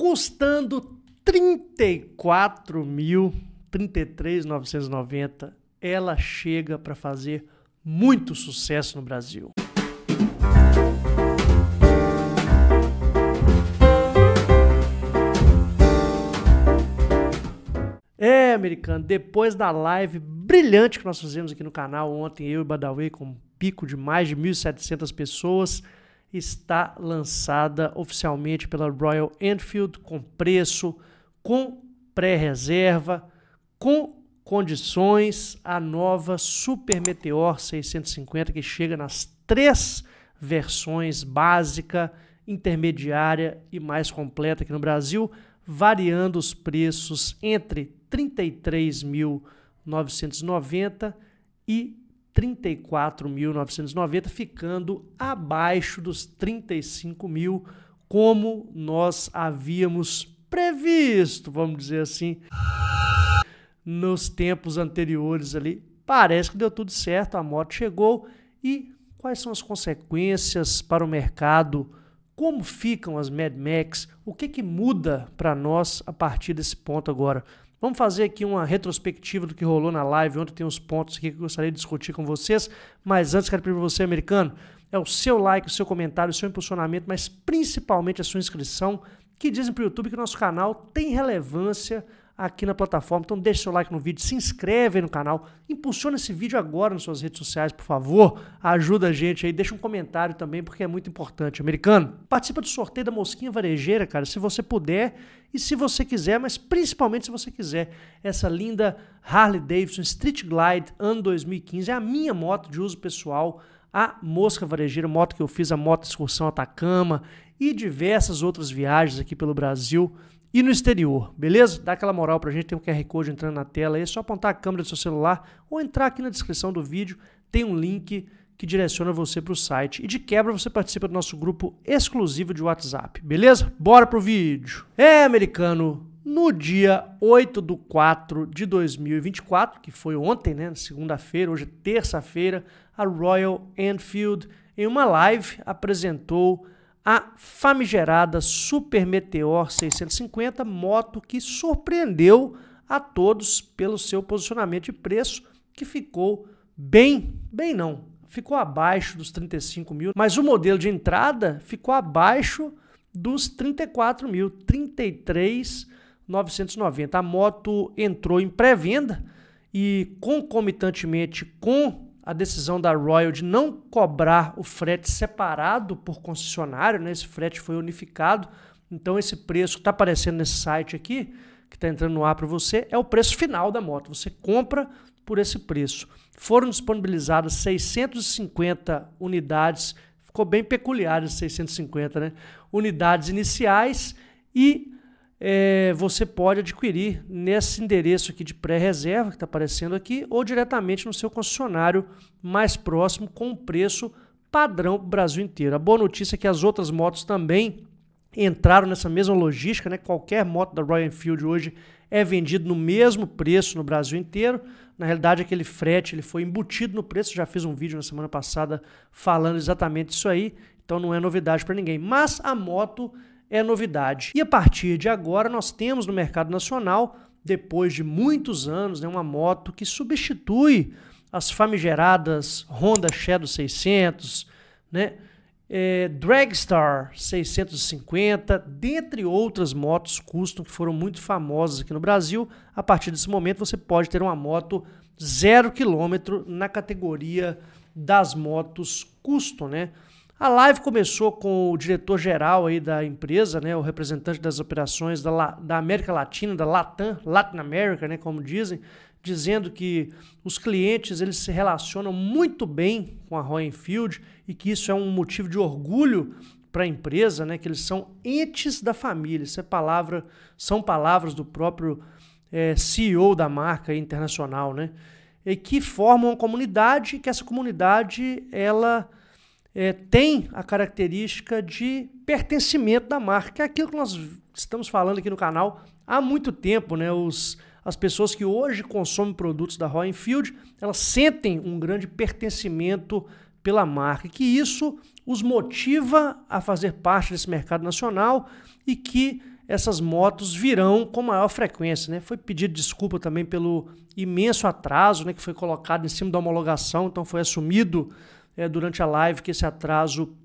custando 34 mil, 33,990, ela chega para fazer muito sucesso no Brasil. É, americano, depois da live brilhante que nós fizemos aqui no canal ontem, eu e Badawi, com um pico de mais de 1.700 pessoas, está lançada oficialmente pela Royal Enfield com preço, com pré-reserva, com condições, a nova Super Meteor 650 que chega nas três versões básica, intermediária e mais completa aqui no Brasil, variando os preços entre 33.990 e 34.990, ficando abaixo dos 35 mil, como nós havíamos previsto, vamos dizer assim, nos tempos anteriores ali. Parece que deu tudo certo, a moto chegou e quais são as consequências para o mercado? Como ficam as Mad Max? O que, que muda para nós a partir desse ponto agora? Vamos fazer aqui uma retrospectiva do que rolou na live. Ontem tem uns pontos aqui que eu gostaria de discutir com vocês. Mas antes, quero pedir para você, americano, é o seu like, o seu comentário, o seu impulsionamento, mas principalmente a sua inscrição, que dizem para o YouTube que o nosso canal tem relevância aqui na plataforma. Então deixe seu like no vídeo, se inscreve aí no canal, impulsiona esse vídeo agora nas suas redes sociais, por favor. Ajuda a gente aí, deixa um comentário também, porque é muito importante. Americano, participa do sorteio da Mosquinha Varejeira, cara, se você puder e se você quiser, mas principalmente se você quiser, essa linda Harley Davidson Street Glide ano 2015 é a minha moto de uso pessoal a mosca varejeira, moto que eu fiz, a moto excursão Atacama e diversas outras viagens aqui pelo Brasil e no exterior, beleza? Dá aquela moral pra gente, tem um QR Code entrando na tela aí, é só apontar a câmera do seu celular ou entrar aqui na descrição do vídeo, tem um link que direciona você para o site e de quebra você participa do nosso grupo exclusivo de WhatsApp, beleza? Bora pro vídeo! É, americano, no dia 8 de 4 de 2024, que foi ontem, né, segunda-feira, hoje é terça-feira, a Royal Enfield, em uma live, apresentou a famigerada Super Meteor 650, moto que surpreendeu a todos pelo seu posicionamento de preço, que ficou bem, bem não, ficou abaixo dos 35 mil, mas o modelo de entrada ficou abaixo dos 34 mil, 33,990. A moto entrou em pré-venda e concomitantemente com a decisão da Royal de não cobrar o frete separado por concessionário, né? esse frete foi unificado. Então, esse preço que está aparecendo nesse site aqui, que está entrando no ar para você, é o preço final da moto. Você compra por esse preço. Foram disponibilizadas 650 unidades, ficou bem peculiar esses 650, né? Unidades iniciais e é, você pode adquirir nesse endereço aqui de pré-reserva que está aparecendo aqui ou diretamente no seu concessionário mais próximo com preço padrão para o Brasil inteiro. A boa notícia é que as outras motos também entraram nessa mesma logística, né? Qualquer moto da Royal Enfield hoje é vendido no mesmo preço no Brasil inteiro. Na realidade, aquele frete ele foi embutido no preço. Já fiz um vídeo na semana passada falando exatamente isso aí. Então não é novidade para ninguém. Mas a moto é novidade. E a partir de agora, nós temos no mercado nacional, depois de muitos anos, né, uma moto que substitui as famigeradas Honda Shadow 600, né? É, Dragstar 650, dentre outras motos custom que foram muito famosas aqui no Brasil. A partir desse momento você pode ter uma moto zero quilômetro na categoria das motos custom, né? A live começou com o diretor-geral aí da empresa, né, o representante das operações da, La da América Latina, da Latam, Latin America, né, como dizem, dizendo que os clientes eles se relacionam muito bem com a Royenfield e que isso é um motivo de orgulho para a empresa, né, que eles são entes da família. Isso é palavra, são palavras do próprio é, CEO da marca internacional, né, e que formam uma comunidade que essa comunidade ela é, tem a característica de pertencimento da marca, que é aquilo que nós estamos falando aqui no canal há muito tempo, né? Os, as pessoas que hoje consomem produtos da Royal Enfield, elas sentem um grande pertencimento pela marca, que isso os motiva a fazer parte desse mercado nacional e que essas motos virão com maior frequência, né? Foi pedido desculpa também pelo imenso atraso, né, que foi colocado em cima da homologação, então foi assumido é, durante a live que esse atraso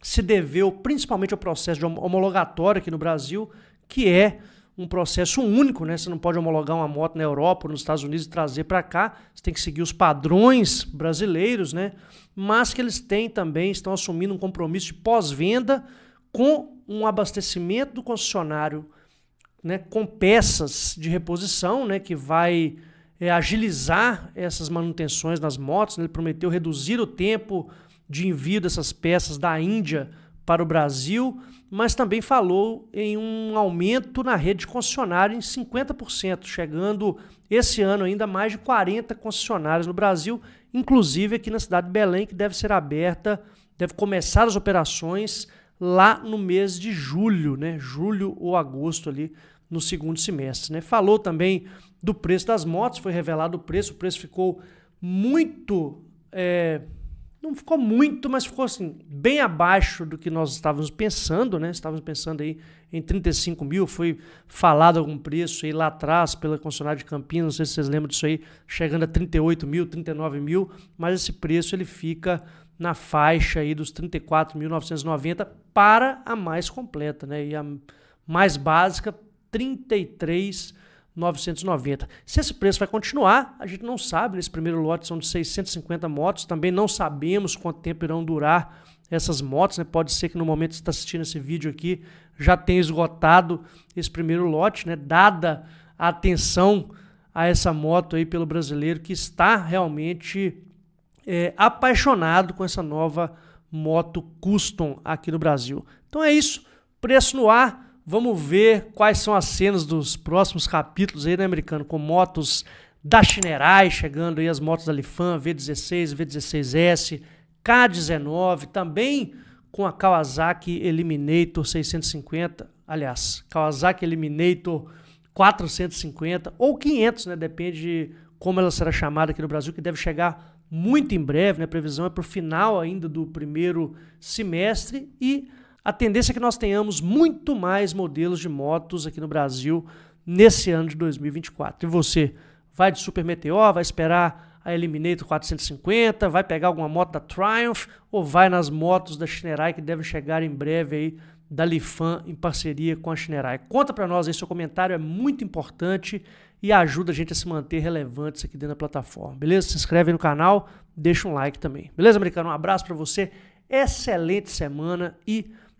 se deveu principalmente ao processo de homologatório aqui no Brasil, que é um processo único, né? Você não pode homologar uma moto na Europa, ou nos Estados Unidos e trazer para cá. Você tem que seguir os padrões brasileiros, né? Mas que eles têm também, estão assumindo um compromisso de pós-venda com um abastecimento do concessionário, né? Com peças de reposição, né? Que vai é, agilizar essas manutenções nas motos. Né? Ele prometeu reduzir o tempo de envio dessas peças da Índia para o Brasil, mas também falou em um aumento na rede de concessionária em 50%, chegando esse ano ainda mais de 40 concessionárias no Brasil, inclusive aqui na cidade de Belém, que deve ser aberta, deve começar as operações lá no mês de julho, né? Julho ou agosto ali no segundo semestre. Né? Falou também do preço das motos, foi revelado o preço, o preço ficou muito. É, não ficou muito, mas ficou assim, bem abaixo do que nós estávamos pensando, né? Estávamos pensando aí em 35 mil, foi falado algum preço aí lá atrás pela concessionária de Campinas, não sei se vocês lembram disso aí, chegando a 38 mil, 39 mil, mas esse preço ele fica na faixa aí dos 34.990 para a mais completa, né? E a mais básica 33.990. Se esse preço vai continuar, a gente não sabe. Nesse primeiro lote são de 650 motos, também não sabemos quanto tempo irão durar essas motos, né? Pode ser que no momento que você está assistindo esse vídeo aqui já tenha esgotado esse primeiro lote, né? Dada a atenção a essa moto aí pelo brasileiro que está realmente é, apaixonado com essa nova moto custom aqui no Brasil. Então é isso, preço no ar. Vamos ver quais são as cenas dos próximos capítulos aí, né, americano? Com motos da Chinerai chegando aí, as motos da Lifan, V16, V16S, K19, também com a Kawasaki Eliminator 650, aliás, Kawasaki Eliminator 450 ou 500, né? Depende de como ela será chamada aqui no Brasil, que deve chegar muito em breve, né? A previsão é para o final ainda do primeiro semestre e a tendência é que nós tenhamos muito mais modelos de motos aqui no Brasil nesse ano de 2024. E você vai de Super Meteor, vai esperar a Eliminator 450, vai pegar alguma moto da Triumph ou vai nas motos da Shinerai que devem chegar em breve aí da Lifan em parceria com a Shinerai. Conta para nós aí, seu comentário é muito importante e ajuda a gente a se manter relevantes aqui dentro da plataforma, beleza? Se inscreve no canal, deixa um like também. Beleza, americano? Um abraço para você, excelente semana e